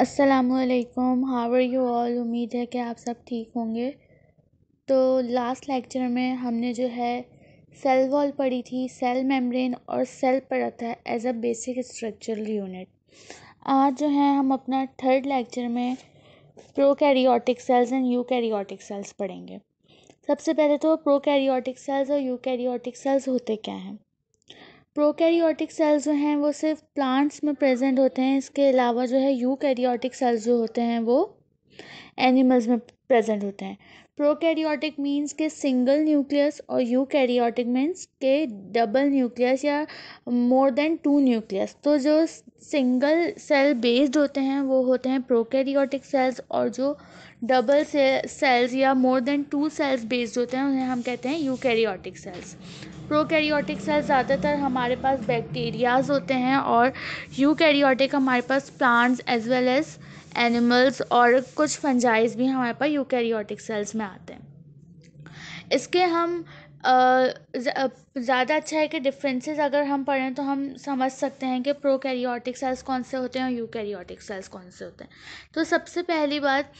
असलकुम हावर you all उम्मीद है कि आप सब ठीक होंगे तो लास्ट लेक्चर में हमने जो है सेल वॉल पढ़ी थी सेल मेम्ब्रेन और सेल परत है as a basic structural unit आज जो है हम अपना थर्ड लेक्चर में prokaryotic cells and eukaryotic cells पढ़ेंगे सबसे पहले तो प्रोकैरियोटिक सेल्स और यूकैरियोटिक सेल्स होते क्या हैं प्रोकैरियोटिक सेल्स जो हैं वो सिर्फ प्लांट्स में प्रेजेंट होते हैं इसके अलावा जो है यूकैरियोटिक सेल्स जो होते हैं वो एनिमल्स में प्रेजेंट होते हैं प्रोकैरियोटिक मीन्स के सिंगल न्यूक्लियस और यूकैरियोटिक मीन्स के डबल न्यूक्लियस या मोर देन टू न्यूक्लियस तो जो सिंगल सेल बेस्ड होते हैं वो होते हैं प्रोकैरियोटिक सेल्स और जो डबल सेल्स या more than two cells based होते हैं उन्हें हम कहते हैं यूकैरियोटिक सेल्स प्रोकैरियोटिक सेल्स ज़्यादातर हमारे पास बैक्टीरियाज होते हैं और यूकैरियोटिक हमारे पास plants as well as animals और कुछ फंजाइज भी हमारे पास यूकैरियोटिक सेल्स में आते हैं इसके हम ज़्यादा अच्छा है कि डिफरेंसेस अगर हम पढ़ें तो हम समझ सकते हैं कि प्रो कैरियोटिक सेल्स कौन से होते हैं और यू कैरियोटिक सेल्स कौन से होते हैं तो सबसे पहली बात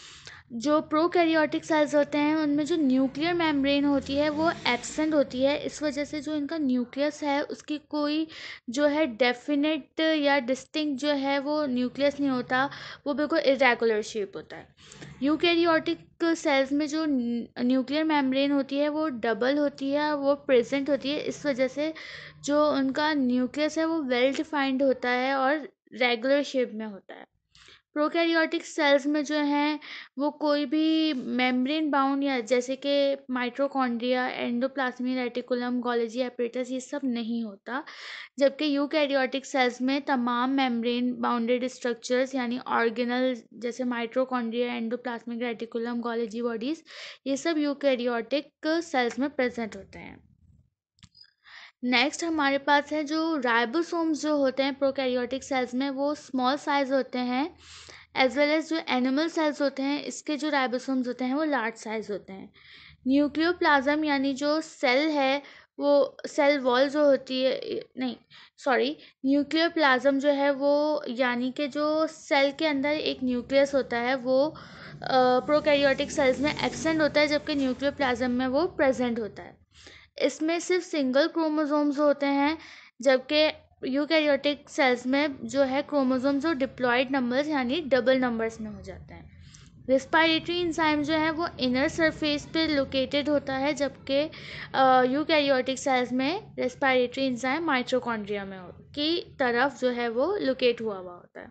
जो प्रो कैरियोटिक सेल्स होते हैं उनमें जो न्यूक्लियर मेम्ब्रेन होती है वो एब्सेंट होती है इस वजह से जो इनका न्यूक्लियस है उसकी कोई जो है डेफिनेट या डिस्टिंक्ट जो है वो न्यूक्लियस नहीं होता वो बिल्कुल इरेगुलर शेप होता है यूकैरियोटिक सेल्स में जो न्यूक्लियर मेम्ब्रेन होती है वो डबल होती है वो प्रेजेंट होती है इस वजह से जो उनका न्यूक्लियस है वो वेल डिफाइंड होता है और रेगुलर शेप में होता है प्रोकैरियोटिक सेल्स में जो हैं वो कोई भी मेम्ब्रेन बाउंड या जैसे कि mitochondria endoplasmic reticulum Golgi apparatus ये सब नहीं होता जबकि यूकैरियोटिक सेल्स में तमाम मेम्ब्रेन बाउंडेड स्ट्रक्चर्स यानी ऑर्गेनल जैसे mitochondria endoplasmic reticulum Golgi bodies ये सब यूकैरियोटिक सेल्स में प्रेजेंट होते हैं नेक्स्ट हमारे पास है जो राइबोसोम्स जो होते हैं प्रोकैरियोटिक सेल्स में वो स्मॉल साइज होते हैं एज वेल एज जो एनिमल सेल्स होते हैं इसके जो राइबोसोम्स होते हैं वो लार्ज साइज होते हैं न्यूक्लियोप्लाज्म यानी जो सेल है वो सेल वॉल जो होती है नहीं सॉरी न्यूक्लियोप्लाज्म जो है वो यानी कि जो सेल के अंदर एक न्यूक्लियस होता है वो प्रोकैरियोटिक सेल्स में एब्सेंट होता है जबकि न्यूक्लियोप्लाज्म में वो प्रेजेंट होता है इसमें सिर्फ सिंगल क्रोमोसोम्स होते हैं जबकि यूकैरियोटिक सेल्स में जो है क्रोमोसोम्स और डिप्लॉयड नंबर्स यानी डबल नंबर्स में हो जाते हैं रिस्पायरेटरी इंजाइम जो है वो इनर सरफेस पे लोकेटेड होता है जबकि यूकैरियोटिक सेल्स में रेस्पायरेटरी इंजाइम माइट्रोकॉन्ड्रिया में हो की तरफ जो है वो लोकेट हुआ हुआ होता है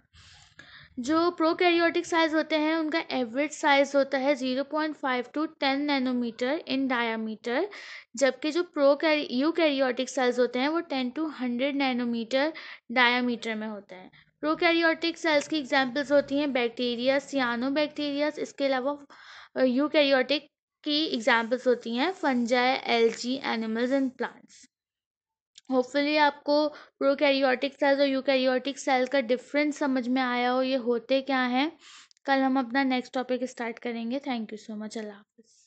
जो प्रोकैरियोटिक साइज़ होते हैं उनका एवरेज साइज़ होता है zero point five to ten nanometre in diameter जबकि जो यू यूकैरियोटिक सेल्स होते हैं वो ten to hundred nanometre diameter में होते हैं प्रोकैरियोटिक सेल्स की एग्जांपल्स होती हैं बैक्टीरिया सियानो बैक्टीरिया इसके अलावा यूकैरियोटिक uh, की एग्ज़ाम्पल्स होती हैं fungi algae animals and plants hopefully आपको प्रोकैरियोटिक सेल्स और यूकैरियोटिक सेल का डिफरेंस समझ में आया हो ये होते क्या हैं कल हम अपना नेक्स्ट टॉपिक स्टार्ट करेंगे थैंक यू सो मच अल्लाह हाफिज़